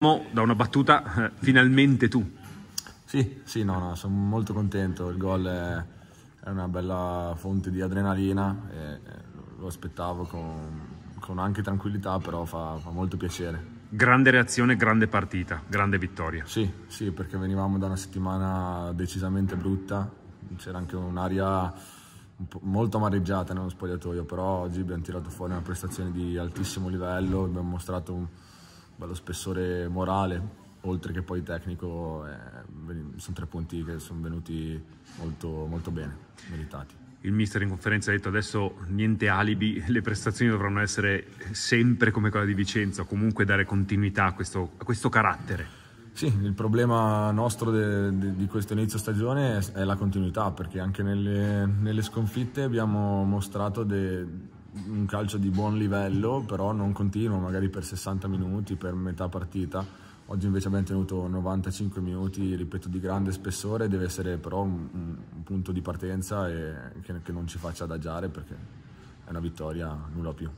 da una battuta eh, finalmente tu. Sì, sì, no, no, sono molto contento, il gol è, è una bella fonte di adrenalina, e, lo aspettavo con, con anche tranquillità, però fa, fa, molto piacere. Grande reazione, grande partita, grande vittoria. Sì, sì, perché venivamo da una settimana decisamente brutta, c'era anche un'aria molto amareggiata nello spogliatoio, però oggi abbiamo tirato fuori una prestazione di altissimo livello, abbiamo mostrato un bello spessore morale, oltre che poi tecnico, eh, sono tre punti che sono venuti molto, molto bene, meritati. Il mister in conferenza ha detto adesso niente alibi, le prestazioni dovranno essere sempre come quella di Vicenza, comunque dare continuità a questo, a questo carattere. Sì, il problema nostro de, de, di questo inizio stagione è, è, la continuità, perché anche nelle, nelle sconfitte abbiamo mostrato de, un calcio di buon livello, però non continuo, magari per 60 minuti, per metà partita. Oggi invece abbiamo tenuto 95 minuti, ripeto, di grande spessore, deve essere però un, un punto di partenza e che, che non ci faccia adagiare perché è una vittoria nulla più.